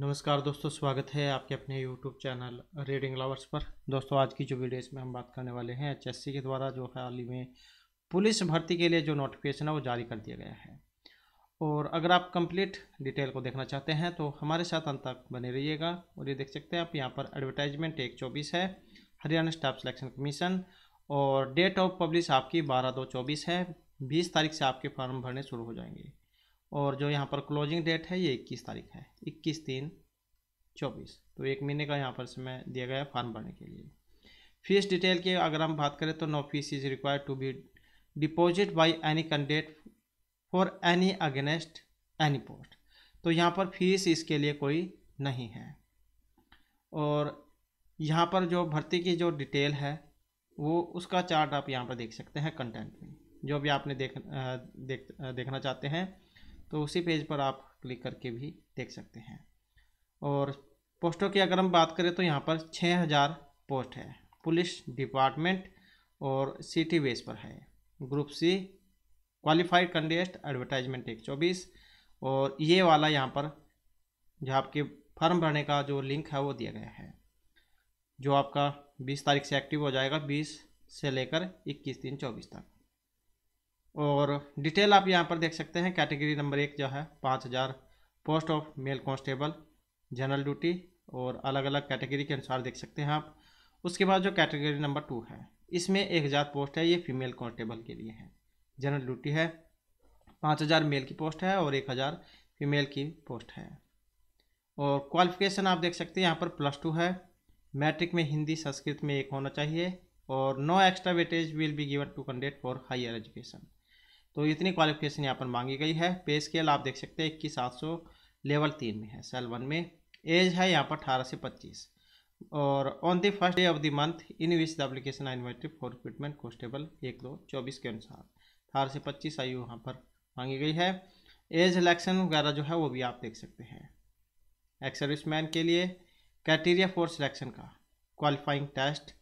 नमस्कार दोस्तों स्वागत है आपके अपने यूट्यूब चैनल रीडिंग लवर्स पर दोस्तों आज की जो वीडियो इसमें हम बात करने वाले हैं एच के द्वारा जो हाल ही में पुलिस भर्ती के लिए जो नोटिफिकेशन है वो जारी कर दिया गया है और अगर आप कंप्लीट डिटेल को देखना चाहते हैं तो हमारे साथ अंत तक बने रहिएगा और ये देख सकते हैं आप यहाँ पर एडवर्टाइजमेंट एक चौबीस है हरियाणा स्टाफ सिलेक्शन कमीशन और डेट ऑफ पब्लिश आपकी बारह दो चौबीस है बीस तारीख से आपके फॉर्म भरने शुरू हो जाएंगे और जो यहाँ पर क्लोजिंग डेट है ये इक्कीस तारीख है इक्कीस तीन चौबीस तो एक महीने का यहाँ पर समय दिया गया है फॉर्म भरने के लिए फीस डिटेल की अगर हम बात करें तो no fees is required to be deposit by any candidate for any against any post तो यहाँ पर फीस इसके लिए कोई नहीं है और यहाँ पर जो भर्ती की जो डिटेल है वो उसका चार्ट आप यहाँ पर देख सकते हैं कंटेंट में जो भी आपने देख, देख देखना चाहते हैं तो उसी पेज पर आप क्लिक करके भी देख सकते हैं और पोस्टों की अगर हम बात करें तो यहाँ पर 6000 पोस्ट है पुलिस डिपार्टमेंट और सिटी बेस पर है group C qualified contest advertisement एक चौबीस और ये वाला यहाँ पर जो आपके फॉर्म भरने का जो लिंक है वो दिया गया है जो आपका 20 तारीख से एक्टिव हो जाएगा 20 से लेकर 21 दिन 24 तक और डिटेल आप यहाँ पर देख सकते हैं कैटेगरी नंबर एक जो है पाँच हज़ार post of male constable general duty और अलग अलग कैटेगरी के अनुसार देख सकते हैं आप उसके बाद जो कैटेगरी नंबर टू है इसमें एक हज़ार पोस्ट है ये फीमेल कॉन्स्टेबल के लिए है जनरल ड्यूटी है पाँच हज़ार मेल की पोस्ट है और एक हज़ार फीमेल की पोस्ट है और क्वालिफिकेशन आप देख सकते हैं यहाँ पर प्लस टू है मैट्रिक में हिंदी संस्कृत में एक होना चाहिए और no extra weightage will be given to candidate for higher education तो इतनी क्वालिफिकेशन यहाँ पर मांगी गई है पे स्केल आप देख सकते हैं इक्कीस सात सौ लेवल तीन में है सेल वन में एज है यहाँ पर अठारह से पच्चीस और on the first day of the month in which the application are invited for recruitment constable एक दो चौबीस के अनुसार अठारह से पच्चीस आयु यहाँ पर मांगी गई है एज इलेक्शन वगैरह जो है वो भी आप देख सकते हैं एक्स सर्विस मैन के लिए क्राइटेरिया फॉर सिलेक्शन का क्वालिफाइंग टेस्ट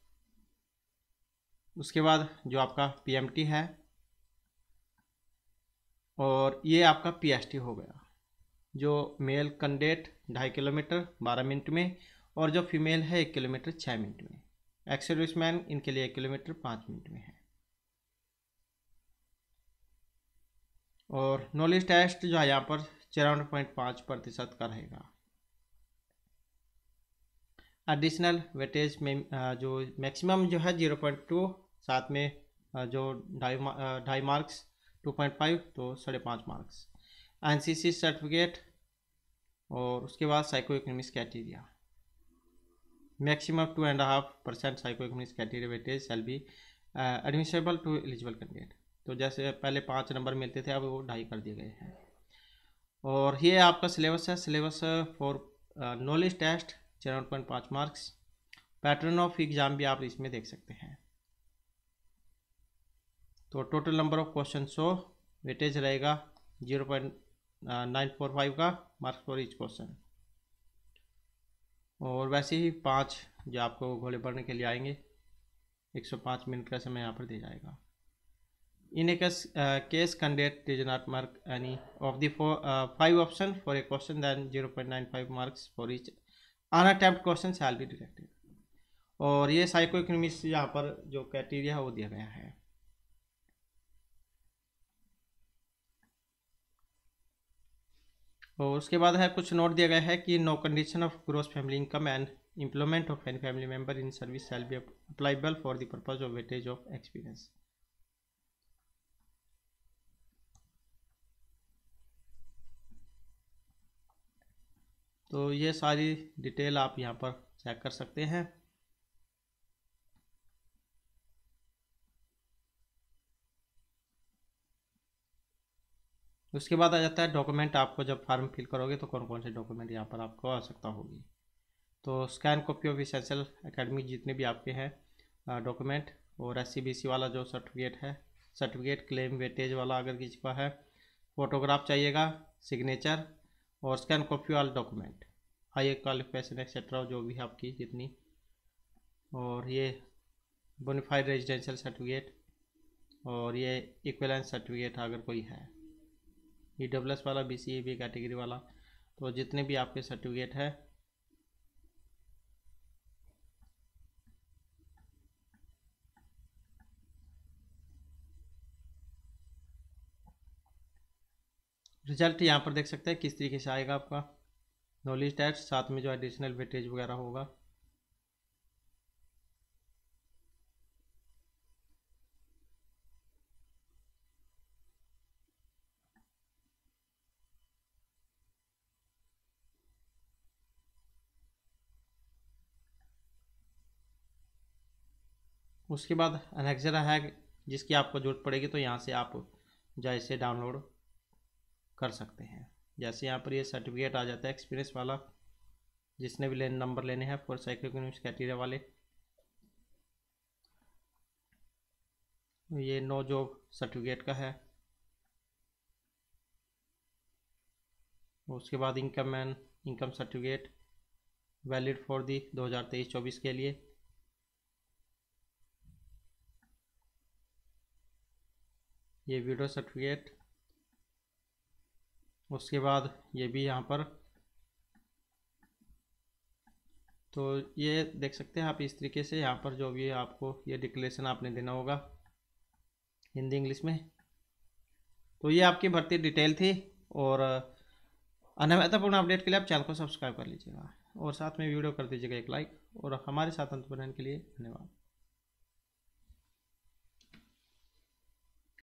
उसके बाद जो आपका पीएमटी है और ये आपका पीएसटी हो गया जो मेल कंडेट ढाई किलोमीटर बारह मिनट में और जो फीमेल है एक किलोमीटर छः मिनट में एक्स मैन इनके लिए एक किलोमीटर पाँच मिनट में है और नॉलेज टेस्ट जो है यहाँ पर चौरानवे पॉइंट पाँच प्रतिशत का रहेगा एडिशनल वेटेज में जो मैक्सिमम जो है जीरो पॉइंट टू साथ में जो ढाई ढाई मार्क्स टू पॉइंट फाइव तो साढ़े पाँच मार्क्स एनसीसी सर्टिफिकेट और उसके बाद socio economics criteria maximum two and half percent socio economics criteria weightage shall be admissible to eligible candidate तो जैसे पहले पाँच नंबर मिलते थे अब वो ढाई कर दिए गए हैं और ये आपका सिलेबस है सिलेबस फॉर नॉलेज टेस्ट चार पॉइंट पाँच मार्क्स पैटर्न ऑफ एग्ज़ाम भी आप इसमें देख सकते हैं तो total number of question so weightage रहेगा zero point nine four five का मार्क्स फॉर इच क्वेश्चन और वैसे ही पाँच जो आपको घोले पढ़ने के लिए आएंगे एक सौ पाँच मिनट का समय यहाँ पर दिया जाएगा इन ए कस case case does not mark any of the the four, uh, five options for a question then 0.95 marks for each unattempt question shall be और ये साइको इकोनॉमिक्स यहाँ पर जो क्राइटेरिया है वो दिया गया है और तो उसके बाद है कुछ नोट दिया गया है कि no condition of gross family income and employment of any family member in service shall be applicable for the purpose of weightage of experience तो ये सारी डिटेल आप यहाँ पर चेक कर सकते हैं उसके बाद आ जाता है डॉक्यूमेंट आपको जब फार्म फिल करोगे तो कौन कौन से डॉक्यूमेंट यहाँ पर आपको आवश्यकता होगी तो scan copy of essential academy जितने भी आपके हैं डॉक्यूमेंट और एस वाला जो सर्टिफिकेट है सर्टिफिकेट क्लेम वेटेज वाला अगर किसी का है फोटोग्राफ चाहिएगा सिग्नेचर और स्कैन कॉपी वाला डॉक्यूमेंट हाई क्वालिफिकेशन एक्सेट्रा जो भी है आपकी जितनी और ये बोनीफाइड रेजिडेंशियल सर्टिफिकेट और ये इक्वलेंस सर्टिफिकेट अगर कोई है ई डब्ल्यू एस वाला B C A B category वाला तो जितने भी आपके सर्टिफिकेट है रिजल्ट यहाँ पर देख सकते हैं किस तरीके से आएगा आपका नॉलेज टेस्ट साथ में जो एडिशनल वेटेज वगैरह होगा उसके बाद अनेक्जरा है जिसकी आपको ज़रूरत पड़ेगी तो यहाँ से आप जैसे डाउनलोड कर सकते हैं जैसे यहाँ पर ये सर्टिफिकेट आ जाता है एक्सपीरियंस वाला जिसने भी लेन नंबर लेने हैं फॉर साइकिल इकोनॉमिक्स वाले ये नो जॉब सर्टिफिकेट का है उसके बाद income and income certificate valid for the 2023-24 के लिए ये वीडियो सर्टिफिकेट उसके बाद ये भी यहाँ पर तो ये देख सकते हैं आप इस तरीके से यहाँ पर जो भी आपको ये डिक्लेरेशन आपने देना होगा हिंदी इंग्लिश में तो ये आपकी भर्ती डिटेल थी और अन्य महत्वपूर्ण अपडेट के लिए आप चैनल को सब्सक्राइब कर लीजिएगा और साथ में वीडियो कर दीजिएगा एक लाइक और हमारे साथ अंत के लिए धन्यवाद